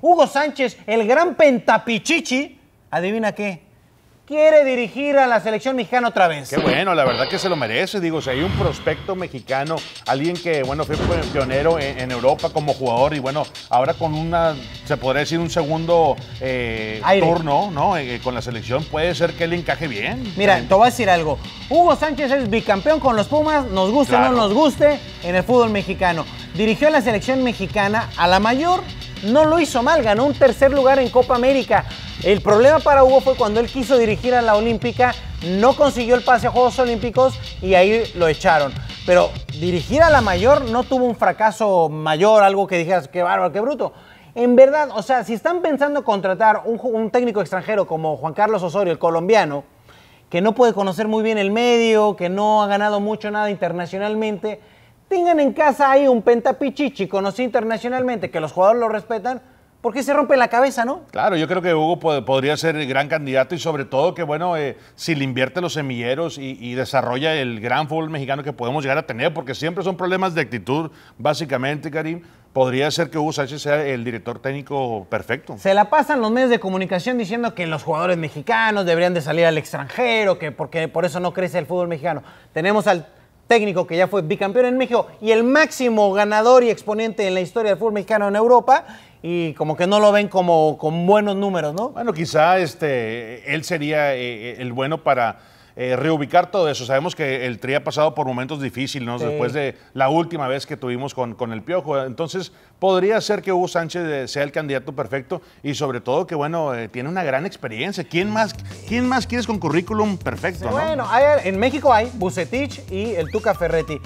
Hugo Sánchez, el gran pentapichichi, adivina qué, quiere dirigir a la selección mexicana otra vez. Qué bueno, la verdad que se lo merece. Digo, si hay un prospecto mexicano, alguien que, bueno, fue pionero en, Europa como jugador y, bueno, ahora con una, se podría decir, un segundo eh, turno, ¿no? Eh, eh, con la selección, puede ser que le encaje bien. Mira, te voy a decir algo. Hugo Sánchez es bicampeón con los Pumas, nos guste o no nos guste, en el fútbol mexicano. Dirigió a la selección mexicana a la mayor no lo hizo mal, ganó un tercer lugar en Copa América. El problema para Hugo fue cuando él quiso dirigir a la Olímpica, no consiguió el pase a Juegos Olímpicos y ahí lo echaron. Pero dirigir a la mayor no tuvo un fracaso mayor, algo que dijeras, qué bárbaro, qué bruto. En verdad, o sea, si están pensando contratar un, un técnico extranjero como Juan Carlos Osorio, el colombiano, que no puede conocer muy bien el medio, que no ha ganado mucho nada internacionalmente, tengan en casa ahí un pentapichichi conocido internacionalmente, que los jugadores lo respetan, porque se rompe la cabeza, no? Claro, yo creo que Hugo podría ser el gran candidato y sobre todo que, bueno, eh, si le invierte los semilleros y, desarrolla el gran fútbol mexicano que podemos llegar a tener, porque siempre son problemas de actitud, básicamente, Karim. Podría ser que Hugo Sánchez sea el director técnico perfecto. Se la pasan los medios de comunicación diciendo que los jugadores mexicanos deberían de salir al extranjero, que porque por eso no crece el fútbol mexicano. Tenemos al técnico que ya fue bicampeón en México y el máximo ganador y exponente en la historia del fútbol mexicano en Europa. Y como que no lo ven como con buenos números, ¿no? Bueno, quizá este, él sería eh, eh, el bueno para eh, reubicar todo eso. Sabemos que el Tri ha pasado por momentos difíciles, ¿no? Después de la última vez que tuvimos con, con el Piojo. Entonces, podría ser que Hugo Sánchez eh, sea el candidato perfecto y sobre todo que, bueno, eh, tiene una gran experiencia. ¿Quién más, quién más quieres con currículum perfecto? Bueno, en México hay Bucetich y el Tuca Ferretti.